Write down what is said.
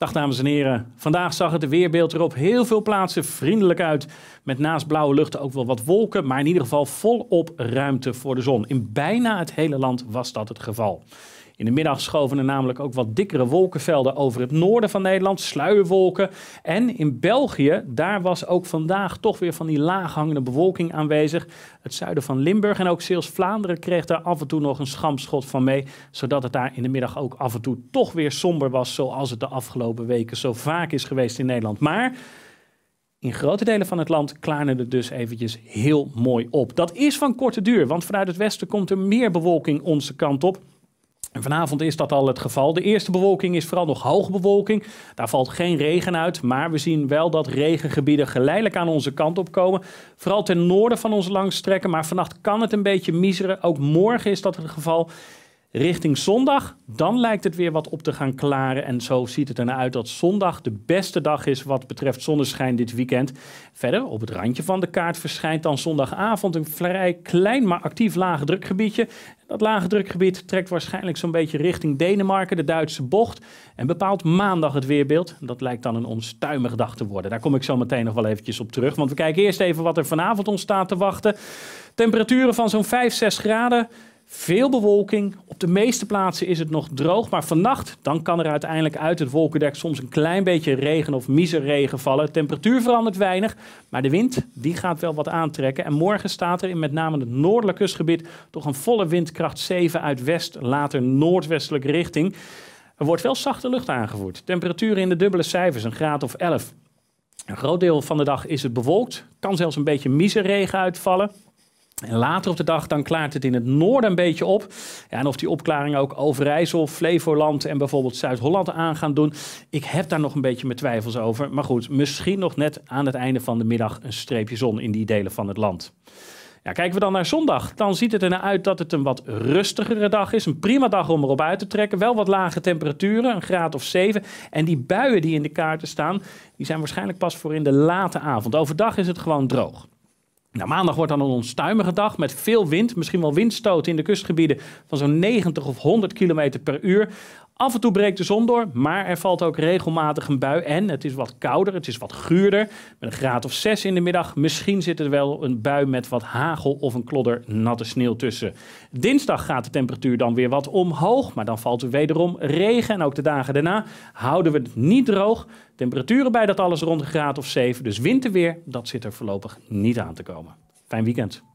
Dag dames en heren. Vandaag zag het weerbeeld er op heel veel plaatsen vriendelijk uit. Met naast blauwe lucht ook wel wat wolken, maar in ieder geval volop ruimte voor de zon. In bijna het hele land was dat het geval. In de middag schoven er namelijk ook wat dikkere wolkenvelden over het noorden van Nederland, sluierwolken. En in België, daar was ook vandaag toch weer van die laaghangende bewolking aanwezig. Het zuiden van Limburg en ook zelfs vlaanderen kreeg daar af en toe nog een schamschot van mee. Zodat het daar in de middag ook af en toe toch weer somber was, zoals het de afgelopen weken zo vaak is geweest in Nederland. Maar in grote delen van het land klaarde het dus eventjes heel mooi op. Dat is van korte duur, want vanuit het westen komt er meer bewolking onze kant op. En vanavond is dat al het geval. De eerste bewolking is vooral nog hoge bewolking. Daar valt geen regen uit, maar we zien wel dat regengebieden geleidelijk aan onze kant opkomen. Vooral ten noorden van ons langstrekken, maar vannacht kan het een beetje miseren. Ook morgen is dat het geval. Richting zondag, dan lijkt het weer wat op te gaan klaren. En zo ziet het ernaar uit dat zondag de beste dag is wat betreft zonneschijn dit weekend. Verder, op het randje van de kaart verschijnt dan zondagavond een vrij klein maar actief lage drukgebiedje. Dat lage drukgebied trekt waarschijnlijk zo'n beetje richting Denemarken, de Duitse bocht. En bepaalt maandag het weerbeeld. Dat lijkt dan een onstuimige dag te worden. Daar kom ik zo meteen nog wel eventjes op terug. Want we kijken eerst even wat er vanavond ons staat te wachten. Temperaturen van zo'n 5, 6 graden. Veel bewolking. Op de meeste plaatsen is het nog droog. Maar vannacht dan kan er uiteindelijk uit het wolkendek soms een klein beetje regen of miserregen vallen. Temperatuur verandert weinig. Maar de wind die gaat wel wat aantrekken. En morgen staat er in met name het noordelijk kustgebied toch een volle windkracht 7 uit west, later noordwestelijke richting. Er wordt wel zachte lucht aangevoerd. Temperaturen in de dubbele cijfers, een graad of 11. Een groot deel van de dag is het bewolkt. Kan zelfs een beetje miserregen uitvallen. En later op de dag dan klaart het in het noorden een beetje op. Ja, en of die opklaringen ook Overijssel, Flevoland en bijvoorbeeld Zuid-Holland aan gaan doen. Ik heb daar nog een beetje mijn twijfels over. Maar goed, misschien nog net aan het einde van de middag een streepje zon in die delen van het land. Ja, kijken we dan naar zondag. Dan ziet het ernaar nou uit dat het een wat rustigere dag is. Een prima dag om erop uit te trekken. Wel wat lage temperaturen, een graad of 7. En die buien die in de kaarten staan, die zijn waarschijnlijk pas voor in de late avond. Overdag is het gewoon droog. Na nou, maandag wordt dan een onstuimige dag met veel wind, misschien wel windstoten in de kustgebieden van zo'n 90 of 100 km per uur. Af en toe breekt de zon door, maar er valt ook regelmatig een bui. En het is wat kouder, het is wat guurder. Met een graad of 6 in de middag. Misschien zit er wel een bui met wat hagel of een klodder natte sneeuw tussen. Dinsdag gaat de temperatuur dan weer wat omhoog. Maar dan valt er wederom regen. En ook de dagen daarna houden we het niet droog. Temperaturen bij dat alles rond een graad of 7. Dus winterweer, dat zit er voorlopig niet aan te komen. Fijn weekend.